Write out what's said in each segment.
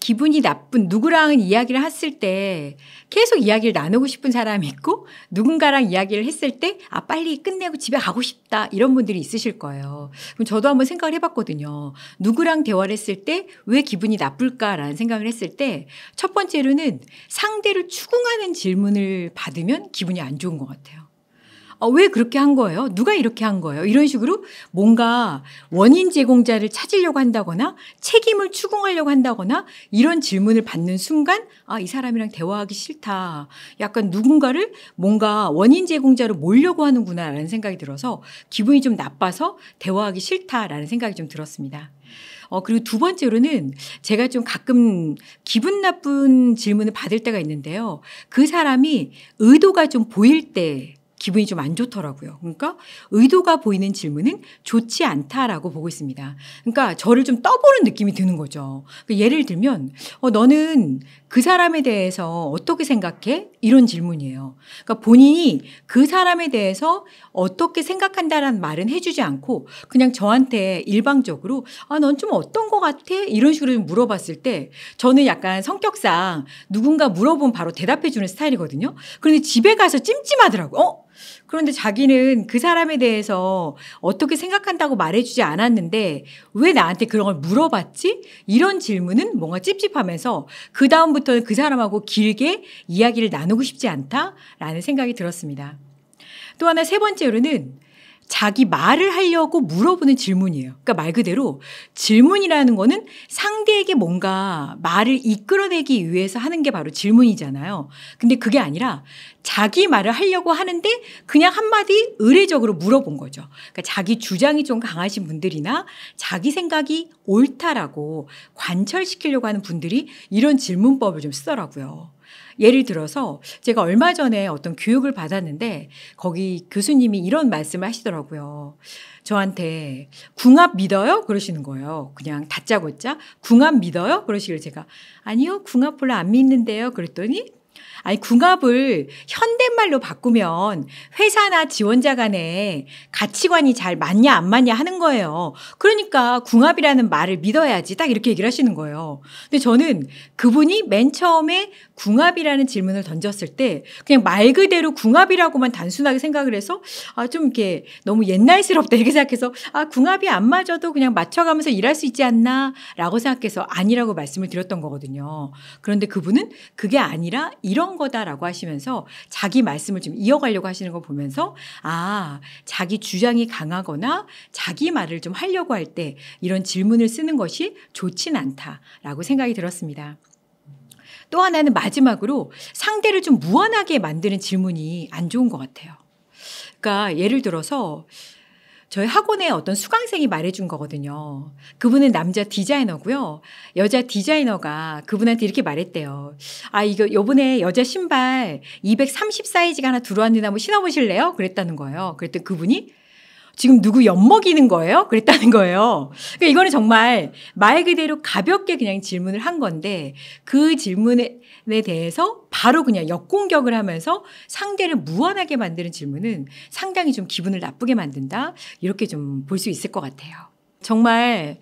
기분이 나쁜 누구랑은 이야기를 했을 때 계속 이야기를 나누고 싶은 사람이 있고 누군가랑 이야기를 했을 때 아 빨리 끝내고 집에 가고 싶다 이런 분들이 있으실 거예요. 그럼 저도 한번 생각을 해봤거든요. 누구랑 대화를 했을 때 왜 기분이 나쁠까라는 생각을 했을 때 첫 번째로는 상대를 추궁하는 질문을 받으면 기분이 안 좋은 것 같아요. 아, 왜 그렇게 한 거예요? 누가 이렇게 한 거예요? 이런 식으로 뭔가 원인 제공자를 찾으려고 한다거나 책임을 추궁하려고 한다거나 이런 질문을 받는 순간 아, 이 사람이랑 대화하기 싫다. 약간 누군가를 뭔가 원인 제공자로 몰려고 하는구나라는 생각이 들어서 기분이 좀 나빠서 대화하기 싫다라는 생각이 좀 들었습니다. 어, 그리고 두 번째로는 제가 좀 가끔 기분 나쁜 질문을 받을 때가 있는데요. 그 사람이 의도가 좀 보일 때 기분이 좀 안 좋더라고요. 그러니까 의도가 보이는 질문은 좋지 않다라고 보고 있습니다. 그러니까 저를 좀 떠보는 느낌이 드는 거죠. 그러니까 예를 들면 어, 너는 그 사람에 대해서 어떻게 생각해? 이런 질문이에요. 그러니까 본인이 그 사람에 대해서 어떻게 생각한다라는 말은 해주지 않고 그냥 저한테 일방적으로 아, 넌 좀 어떤 것 같아? 이런 식으로 물어봤을 때 저는 약간 성격상 누군가 물어보면 바로 대답해주는 스타일이거든요. 그런데 집에 가서 찜찜하더라고. 어? 그런데 자기는 그 사람에 대해서 어떻게 생각한다고 말해주지 않았는데 왜 나한테 그런 걸 물어봤지? 이런 질문은 뭔가 찝찝하면서 그 다음부터는 그 사람하고 길게 이야기를 나누고 싶지 않다라는 생각이 들었습니다. 또 하나 세 번째로는 자기 말을 하려고 물어보는 질문이에요. 그러니까 말 그대로 질문이라는 거는 상대에게 뭔가 말을 이끌어내기 위해서 하는 게 바로 질문이잖아요. 근데 그게 아니라 자기 말을 하려고 하는데 그냥 한마디 의례적으로 물어본 거죠. 그러니까 자기 주장이 좀 강하신 분들이나 자기 생각이 옳다라고 관철시키려고 하는 분들이 이런 질문법을 좀 쓰더라고요. 예를 들어서 제가 얼마 전에 어떤 교육을 받았는데 거기 교수님이 이런 말씀을 하시더라고요. 저한테 궁합 믿어요? 그러시는 거예요. 그냥 다짜고짜 궁합 믿어요? 그러시길 제가 아니요, 궁합 별로 안 믿는데요. 그랬더니 아니 궁합을 현대말로 바꾸면 회사나 지원자 간에 가치관이 잘 맞냐 안 맞냐 하는 거예요. 그러니까 궁합이라는 말을 믿어야지 딱 이렇게 얘기를 하시는 거예요. 근데 저는 그분이 맨 처음에 궁합이라는 질문을 던졌을 때 그냥 말 그대로 궁합이라고만 단순하게 생각을 해서 아 좀 이렇게 너무 옛날스럽다 이렇게 생각해서 아 궁합이 안 맞아도 그냥 맞춰가면서 일할 수 있지 않나라고 생각해서 아니라고 말씀을 드렸던 거거든요. 그런데 그분은 그게 아니라 이런 거다라고 하시면서 자기 말씀을 좀 이어가려고 하시는 걸 보면서 아, 자기 주장이 강하거나 자기 말을 좀 하려고 할 때 이런 질문을 쓰는 것이 좋진 않다라고 생각이 들었습니다. 또 하나는 마지막으로 상대를 좀 무한하게 만드는 질문이 안 좋은 것 같아요. 그러니까 예를 들어서 저희 학원의 어떤 수강생이 말해준 거거든요. 그분은 남자 디자이너고요. 여자 디자이너가 그분한테 이렇게 말했대요. 아 이거 요번에 여자 신발 230 사이즈가 하나 들어왔는데 한번 신어보실래요? 그랬다는 거예요. 그랬더니 그분이 지금 누구 엿먹이는 거예요? 그랬다는 거예요. 그러니까 이거는 정말 말 그대로 가볍게 그냥 질문을 한 건데 그 질문에 질문에 대해서 바로 그냥 역공격을 하면서 상대를 무한하게 만드는 질문은 상당히 좀 기분을 나쁘게 만든다. 이렇게 좀 볼 수 있을 것 같아요. 정말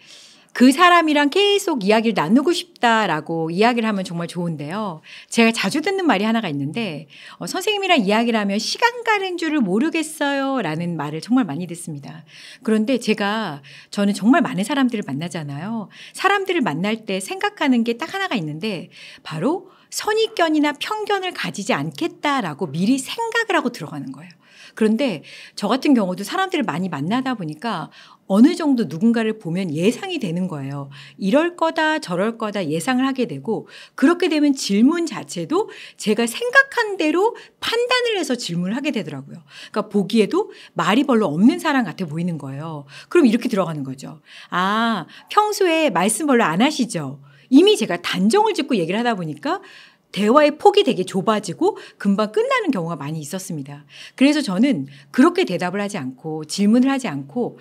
그 사람이랑 계속 이야기를 나누고 싶다라고 이야기를 하면 정말 좋은데요. 제가 자주 듣는 말이 하나가 있는데, 어, 선생님이랑 이야기를 하면 시간 가는 줄을 모르겠어요. 라는 말을 정말 많이 듣습니다. 그런데 제가, 저는 정말 많은 사람들을 만나잖아요. 사람들을 만날 때 생각하는 게 딱 하나가 있는데, 바로 선입견이나 편견을 가지지 않겠다라고 미리 생각을 하고 들어가는 거예요. 그런데 저 같은 경우도 사람들을 많이 만나다 보니까 어느 정도 누군가를 보면 예상이 되는 거예요. 이럴 거다, 저럴 거다 예상을 하게 되고, 그렇게 되면 질문 자체도 제가 생각한 대로 판단을 해서 질문을 하게 되더라고요. 그러니까 보기에도 말이 별로 없는 사람 같아 보이는 거예요. 그럼 이렇게 들어가는 거죠. 아, 평소에 말씀 별로 안 하시죠? 이미 제가 단정을 짓고 얘기를 하다 보니까 대화의 폭이 되게 좁아지고 금방 끝나는 경우가 많이 있었습니다. 그래서 저는 그렇게 대답을 하지 않고 질문을 하지 않고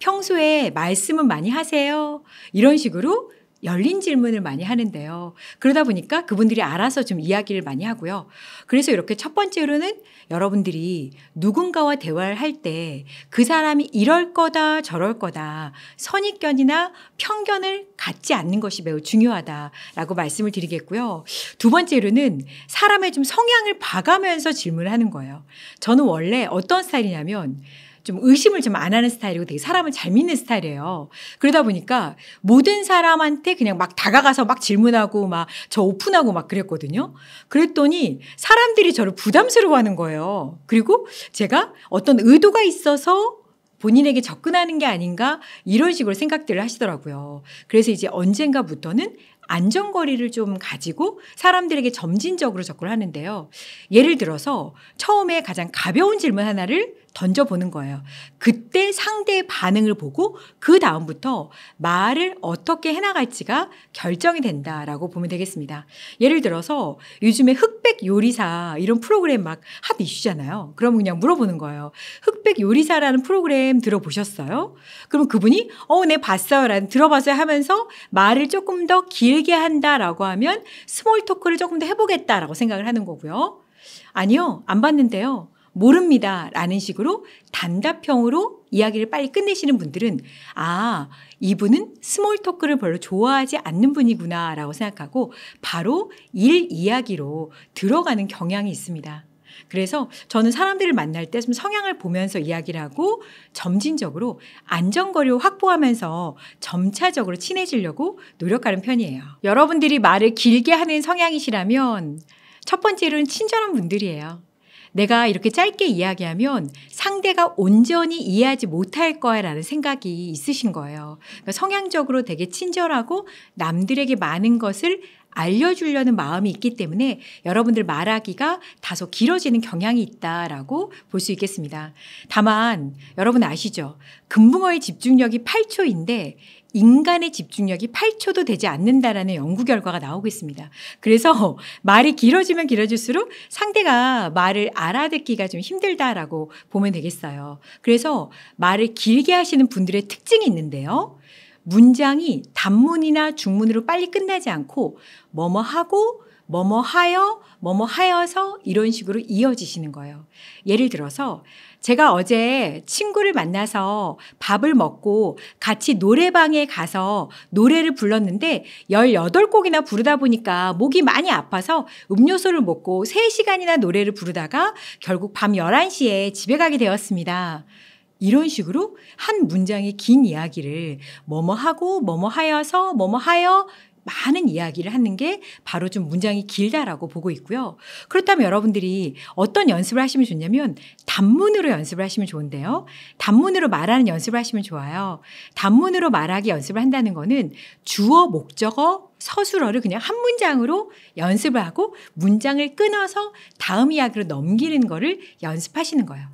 평소에 말씀은 많이 하세요. 이런 식으로 열린 질문을 많이 하는데요. 그러다 보니까 그분들이 알아서 좀 이야기를 많이 하고요. 그래서 이렇게 첫 번째로는 여러분들이 누군가와 대화를 할 때 그 사람이 이럴 거다 저럴 거다 선입견이나 편견을 갖지 않는 것이 매우 중요하다라고 말씀을 드리겠고요. 두 번째로는 사람의 좀 성향을 봐가면서 질문을 하는 거예요. 저는 원래 어떤 스타일이냐면 좀 의심을 좀 안 하는 스타일이고 되게 사람을 잘 믿는 스타일이에요. 그러다 보니까 모든 사람한테 그냥 막 다가가서 막 질문하고 막 저 오픈하고 막 그랬거든요. 그랬더니 사람들이 저를 부담스러워하는 거예요. 그리고 제가 어떤 의도가 있어서 본인에게 접근하는 게 아닌가 이런 식으로 생각들을 하시더라고요. 그래서 이제 언젠가부터는 안전거리를 좀 가지고 사람들에게 점진적으로 접근하는데요. 예를 들어서 처음에 가장 가벼운 질문 하나를 던져보는 거예요. 그때 상대의 반응을 보고 그 다음부터 말을 어떻게 해나갈지가 결정이 된다라고 보면 되겠습니다. 예를 들어서 요즘에 흑백 요리사 이런 프로그램 막 핫 이슈잖아요. 그럼 그냥 물어보는 거예요. 흑백 요리사라는 프로그램 들어보셨어요? 그럼 그분이 어, 네, 봤어요. 라는 들어봤어요 하면서 말을 조금 더 길게 한다라고 하면 스몰 토크를 조금 더 해보겠다라고 생각을 하는 거고요. 아니요, 안 봤는데요. 모릅니다. 라는 식으로 단답형으로 이야기를 빨리 끝내시는 분들은 아, 이분은 스몰 토크를 별로 좋아하지 않는 분이구나 라고 생각하고 바로 일 이야기로 들어가는 경향이 있습니다. 그래서 저는 사람들을 만날 때좀 성향을 보면서 이야기를 하고 점진적으로 안전거리를 확보하면서 점차적으로 친해지려고 노력하는 편이에요. 여러분들이 말을 길게 하는 성향이시라면 첫 번째로는 친절한 분들이에요. 내가 이렇게 짧게 이야기하면 상대가 온전히 이해하지 못할 거야라는 생각이 있으신 거예요. 그러니까 성향적으로 되게 친절하고 남들에게 많은 것을 알려주려는 마음이 있기 때문에 여러분들 말하기가 다소 길어지는 경향이 있다라고 볼 수 있겠습니다. 다만 여러분 아시죠? 금붕어의 집중력이 8초인데 인간의 집중력이 8초도 되지 않는다라는 연구 결과가 나오고 있습니다. 그래서 말이 길어지면 길어질수록 상대가 말을 알아듣기가 좀 힘들다라고 보면 되겠어요. 그래서 말을 길게 하시는 분들의 특징이 있는데요. 문장이 단문이나 중문으로 빨리 끝나지 않고 뭐뭐 하고 뭐뭐 하여, 뭐뭐 하여서 이런 식으로 이어지시는 거예요. 예를 들어서 제가 어제 친구를 만나서 밥을 먹고 같이 노래방에 가서 노래를 불렀는데 18곡이나 부르다 보니까 목이 많이 아파서 음료수를 먹고 3시간이나 노래를 부르다가 결국 밤 11시에 집에 가게 되었습니다. 이런 식으로 한 문장의 긴 이야기를 뭐뭐 하고 뭐뭐 하여서 뭐뭐 하여 많은 이야기를 하는 게 바로 좀 문장이 길다라고 보고 있고요. 그렇다면 여러분들이 어떤 연습을 하시면 좋냐면 단문으로 연습을 하시면 좋은데요. 단문으로 말하는 연습을 하시면 좋아요. 단문으로 말하기 연습을 한다는 거는 주어, 목적어, 서술어를 그냥 한 문장으로 연습을 하고 문장을 끊어서 다음 이야기로 넘기는 거를 연습하시는 거예요.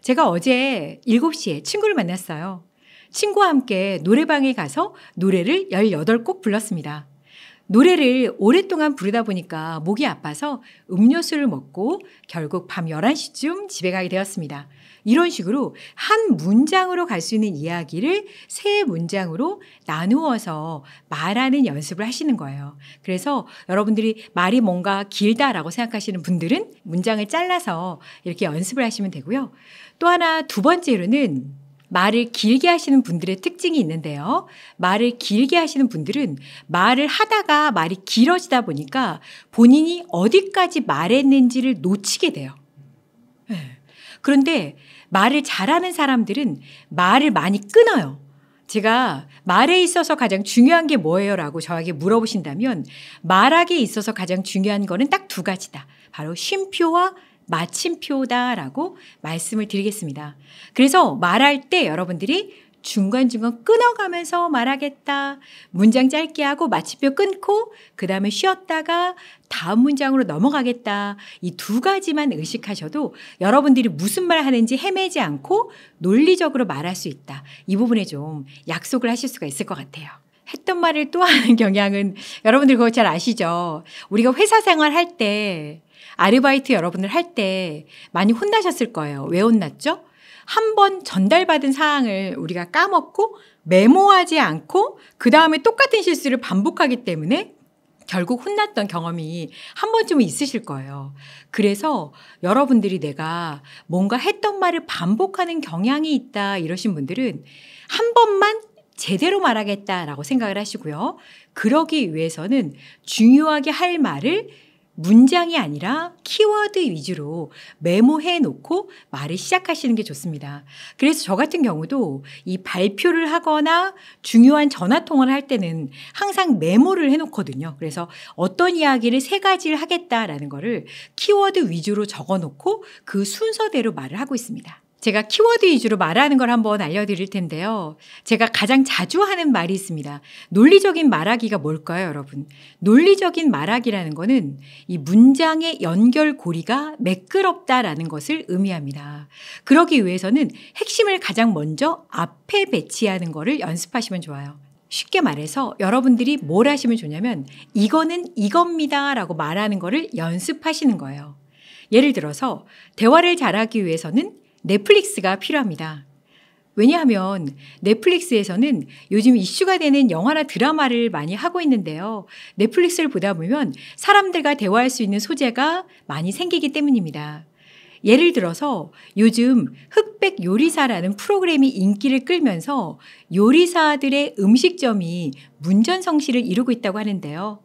제가 어제 7시에 친구를 만났어요. 친구와 함께 노래방에 가서 노래를 18곡 불렀습니다. 노래를 오랫동안 부르다 보니까 목이 아파서 음료수를 먹고 결국 밤 11시쯤 집에 가게 되었습니다. 이런 식으로 한 문장으로 갈 수 있는 이야기를 세 문장으로 나누어서 말하는 연습을 하시는 거예요. 그래서 여러분들이 말이 뭔가 길다라고 생각하시는 분들은 문장을 잘라서 이렇게 연습을 하시면 되고요. 또 하나 두 번째로는 말을 길게 하시는 분들의 특징이 있는데요. 말을 길게 하시는 분들은 말을 하다가 말이 길어지다 보니까 본인이 어디까지 말했는지를 놓치게 돼요. 예. 그런데 말을 잘하는 사람들은 말을 많이 끊어요. 제가 말에 있어서 가장 중요한 게 뭐예요? 라고 저에게 물어보신다면 말하기에 있어서 가장 중요한 거는 딱 두 가지다. 바로 쉼표와 마침표다라고 말씀을 드리겠습니다. 그래서 말할 때 여러분들이 중간중간 끊어가면서 말하겠다. 문장 짧게 하고 마침표 끊고 그 다음에 쉬었다가 다음 문장으로 넘어가겠다. 이 두 가지만 의식하셔도 여러분들이 무슨 말 하는지 헤매지 않고 논리적으로 말할 수 있다. 이 부분에 좀 약속을 하실 수가 있을 것 같아요. 했던 말을 또 하는 경향은 여러분들 그거 잘 아시죠? 우리가 회사 생활할 때 아르바이트 여러분들 할 때 많이 혼나셨을 거예요. 왜 혼났죠? 한 번 전달받은 사항을 우리가 까먹고 메모하지 않고 그 다음에 똑같은 실수를 반복하기 때문에 결국 혼났던 경험이 한 번쯤은 있으실 거예요. 그래서 여러분들이 내가 뭔가 했던 말을 반복하는 경향이 있다 이러신 분들은 한 번만 제대로 말하겠다라고 생각을 하시고요. 그러기 위해서는 중요하게 할 말을 문장이 아니라 키워드 위주로 메모해 놓고 말을 시작하시는 게 좋습니다. 그래서 저 같은 경우도 이 발표를 하거나 중요한 전화 통화를 할 때는 항상 메모를 해 놓거든요. 그래서 어떤 이야기를 세 가지를 하겠다라는 거를 키워드 위주로 적어 놓고 그 순서대로 말을 하고 있습니다. 제가 키워드 위주로 말하는 걸 한번 알려드릴 텐데요. 제가 가장 자주 하는 말이 있습니다. 논리적인 말하기가 뭘까요, 여러분? 논리적인 말하기라는 거는 이 문장의 연결고리가 매끄럽다라는 것을 의미합니다. 그러기 위해서는 핵심을 가장 먼저 앞에 배치하는 거를 연습하시면 좋아요. 쉽게 말해서 여러분들이 뭘 하시면 좋냐면 이거는 이겁니다 라고 말하는 거를 연습하시는 거예요. 예를 들어서 대화를 잘하기 위해서는 넷플릭스가 필요합니다. 왜냐하면 넷플릭스에서는 요즘 이슈가 되는 영화나 드라마를 많이 하고 있는데요. 넷플릭스를 보다 보면 사람들과 대화할 수 있는 소재가 많이 생기기 때문입니다. 예를 들어서 요즘 흑백 요리사라는 프로그램이 인기를 끌면서 요리사들의 음식점이 문전성시를 이루고 있다고 하는데요.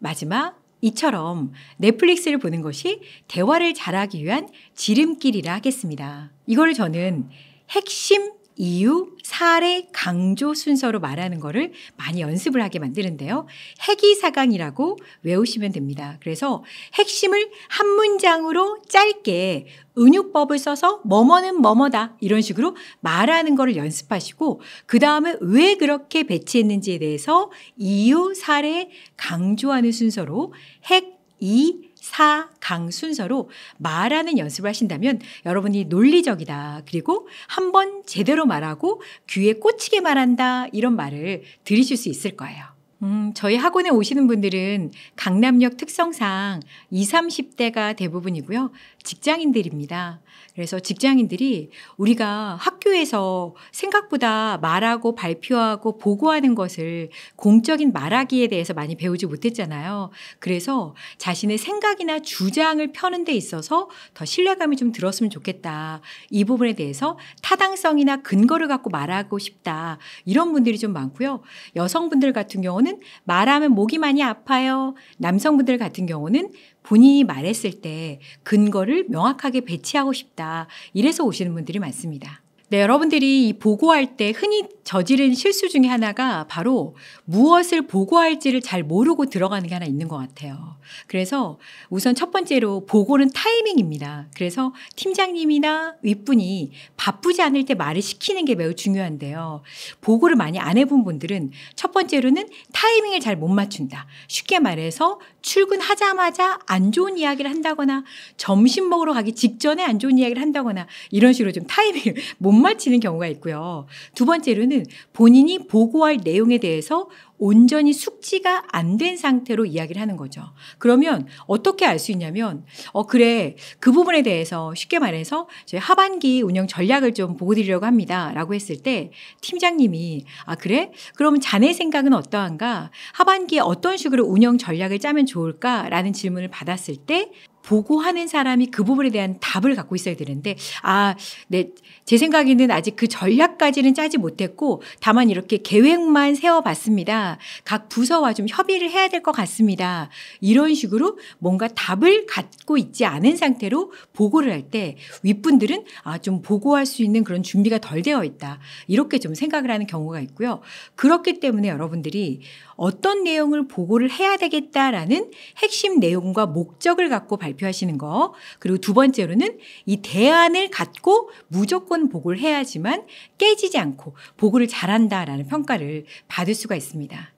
마지막 이처럼 넷플릭스를 보는 것이 대화를 잘하기 위한 지름길이라 하겠습니다. 이걸 저는 핵심 이유, 사례, 강조 순서로 말하는 거를 많이 연습을 하게 만드는데요. 핵이사강이라고 외우시면 됩니다. 그래서 핵심을 한 문장으로 짧게 은유법을 써서 뭐뭐는 뭐뭐다 이런 식으로 말하는 거를 연습하시고 그 다음에 왜 그렇게 배치했는지에 대해서 이유, 사례, 강조하는 순서로 핵, 이, 사, 강 순서로 말하는 연습을 하신다면 여러분이 논리적이다. 그리고 한번 제대로 말하고 귀에 꽂히게 말한다. 이런 말을 들으실 수 있을 거예요. 음, 저희 학원에 오시는 분들은 강남역 특성상 20, 30대가 대부분이고요. 직장인들입니다. 그래서 직장인들이 우리가 학교에서 생각보다 말하고 발표하고 보고하는 것을 공적인 말하기에 대해서 많이 배우지 못했잖아요. 그래서 자신의 생각이나 주장을 펴는 데 있어서 더 신뢰감이 좀 들었으면 좋겠다. 이 부분에 대해서 타당성이나 근거를 갖고 말하고 싶다. 이런 분들이 좀 많고요. 여성분들 같은 경우는 말하면 목이 많이 아파요. 남성분들 같은 경우는 본인이 말했을 때 근거를 명확하게 배치하고 싶다. 이래서 오시는 분들이 많습니다. 네, 여러분들이 보고할 때 흔히 저지른 실수 중에 하나가 바로 무엇을 보고할지를 잘 모르고 들어가는 게 하나 있는 것 같아요. 그래서 우선 첫 번째로 보고는 타이밍입니다. 그래서 팀장님이나 윗분이 바쁘지 않을 때 말을 시키는 게 매우 중요한데요. 보고를 많이 안 해본 분들은 첫 번째로는 타이밍을 잘 못 맞춘다. 쉽게 말해서 출근하자마자 안 좋은 이야기를 한다거나 점심 먹으러 가기 직전에 안 좋은 이야기를 한다거나 이런 식으로 좀 타이밍을 못 맞히는 경우가 있고요. 두 번째로는 본인이 보고할 내용에 대해서 온전히 숙지가 안 된 상태로 이야기를 하는 거죠. 그러면 어떻게 알 수 있냐면, 어, 그래. 그 부분에 대해서 쉽게 말해서 저희 하반기 운영 전략을 좀 보고 드리려고 합니다. 라고 했을 때 팀장님이, 아, 그래? 그럼 자네 생각은 어떠한가? 하반기에 어떤 식으로 운영 전략을 짜면 좋을까? 라는 질문을 받았을 때 보고하는 사람이 그 부분에 대한 답을 갖고 있어야 되는데 아, 네. 제 생각에는 아직 그 전략까지는 짜지 못했고 다만 이렇게 계획만 세워봤습니다. 각 부서와 좀 협의를 해야 될 것 같습니다. 이런 식으로 뭔가 답을 갖고 있지 않은 상태로 보고를 할 때 윗분들은 아, 좀 보고할 수 있는 그런 준비가 덜 되어 있다. 이렇게 좀 생각을 하는 경우가 있고요. 그렇기 때문에 여러분들이 어떤 내용을 보고를 해야 되겠다라는 핵심 내용과 목적을 갖고 발표하시는 거. 그리고 두 번째로는 이 대안을 갖고 무조건 보고를 해야지만 깨지지 않고 보고를 잘한다라는 평가를 받을 수가 있습니다.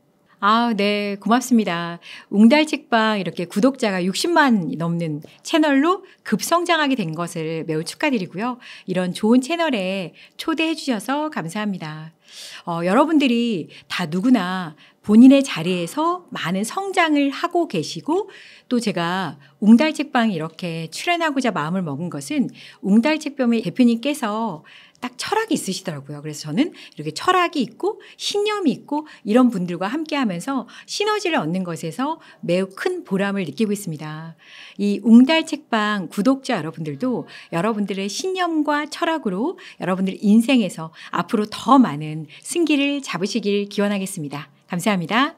아, 네, 고맙습니다. 웅달책방 이렇게 구독자가 60만 넘는 채널로 급성장하게 된 것을 매우 축하드리고요. 이런 좋은 채널에 초대해 주셔서 감사합니다. 어, 여러분들이 다 누구나 본인의 자리에서 많은 성장을 하고 계시고 또 제가 웅달책방 이렇게 출연하고자 마음을 먹은 것은 웅달책병의 대표님께서 딱 철학이 있으시더라고요. 그래서 저는 이렇게 철학이 있고 신념이 있고 이런 분들과 함께 하면서 시너지를 얻는 것에서 매우 큰 보람을 느끼고 있습니다. 이 웅달 책방 구독자 여러분들도 여러분들의 신념과 철학으로 여러분들 인생에서 앞으로 더 많은 승기를 잡으시길 기원하겠습니다. 감사합니다.